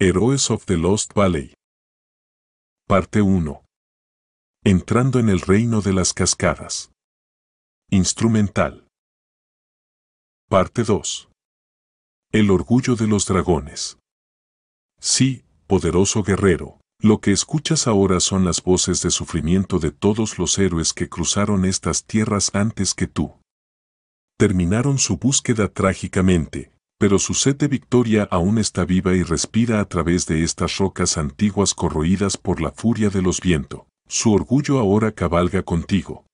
Heroes of the Lost Valley. Parte 1. Entrando en el reino de las cascadas. Instrumental. Parte 2. El orgullo de los dragones. Sí, poderoso guerrero, lo que escuchas ahora son las voces de sufrimiento de todos los héroes que cruzaron estas tierras antes que tú. Terminaron su búsqueda trágicamente, pero su sed de victoria aún está viva y respira a través de estas rocas antiguas corroídas por la furia de los vientos. Su orgullo ahora cabalga contigo.